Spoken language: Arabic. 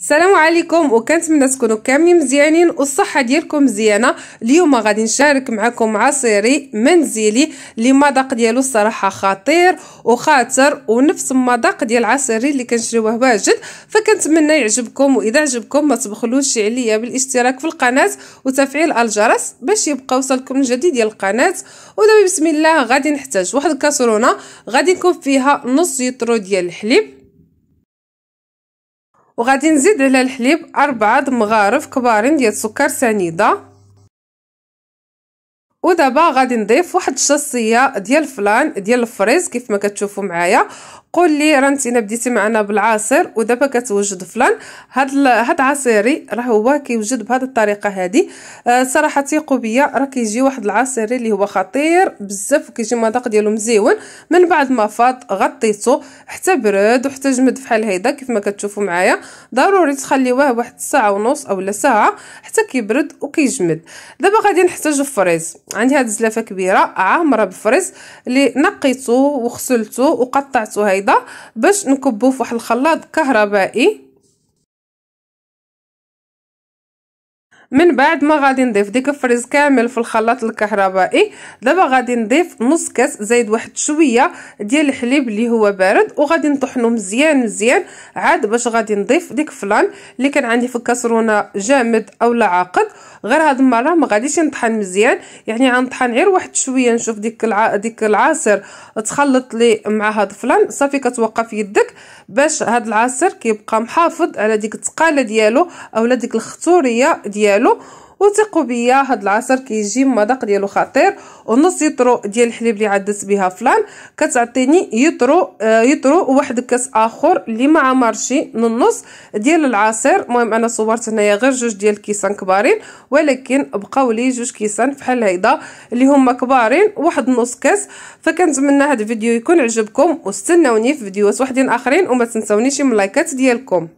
السلام عليكم وكنتمنى تكونوا كاملين مزيانين والصحه ديالكم مزيانه اليوم غادي نشارك معكم عصيري منزلي اللي المذاق ديالو الصراحه خطير وخاطر ونفس المذاق ديال العصيري اللي كنشريوه واجد فكنتمنى يعجبكم واذا عجبكم ما تبخلوش عليا بالاشتراك في القناه وتفعيل الجرس باش يبقى يوصلكم الجديد ديال القناه ودابا بسم الله غادي نحتاج واحد الكاسرونه غادي نكون فيها نص يترو ديال الحليب وغادي نزيد على الحليب أربعة مغارف كبارين ديال سكر سنيده ودابا غادي نضيف واحد الشاصيه ديال فلان ديال الفريز كيف ما كتشوفوا معايا قول لي رانتينا بديتي معنا بالعصير ودابا كتوجد فلان هاد هاد عصيري راه هو كيوجد بهذه الطريقه هذه آه صراحه بيا راه كيجي واحد العصيري اللي هو خطير بزاف وكيجي المذاق ديالو مزيون من بعد ما فاض غطيته حتى برد وحتى جمد فحال هيدا كيف ما كتشوفوا معايا ضروري تخليوه واحد الساعه ونص اولا ساعه حتى كيبرد وكيجمد دابا غادي نحتاج فريز عندي هاد الزلافه كبيره عامره آه، بالفرز اللي نقيته وغسلته وقطعته هيدا باش نكبو فواحد الخلاط كهربائي من بعد ما غادي نضيف ديك الفريز كامل في الخلاط الكهربائي دابا غادي نضيف نص كاس زايد واحد شويه ديال الحليب اللي هو بارد وغادي نطحنو مزيان مزيان عاد باش غادي نضيف ديك فلان اللي كان عندي في الكاسرونه جامد اولا عاقد غير هاد المره ما غاديش نطحن مزيان يعني غنطحن غير واحد شويه نشوف ديك الع... ديك العصير تخلط لي مع هاد فلان صافي كتوقف يدك باش هاد العصير كيبقى محافظ على ديك التقاله ديالو اولا ديك الخطوريه ديالو وثقوا بيا هاد العصير كيجي مذاق ديالو خطير ونص يطرو ديال الحليب اللي عدت بها فلان كتعطيني يطرو آه يطرو واحد الكاس اخر اللي ما عمرشي من النص ديال العصير المهم انا صورت هنايا غير جوج ديال الكيسان كبارين ولكن بقاو لي جوج كيسان بحال هيدا اللي هما كبارين واحد نص كاس فكنتمنى هاد الفيديو يكون عجبكم واستناوني في فيديوهات واحدين اخرين وما تنساونيش من لايكات ديالكم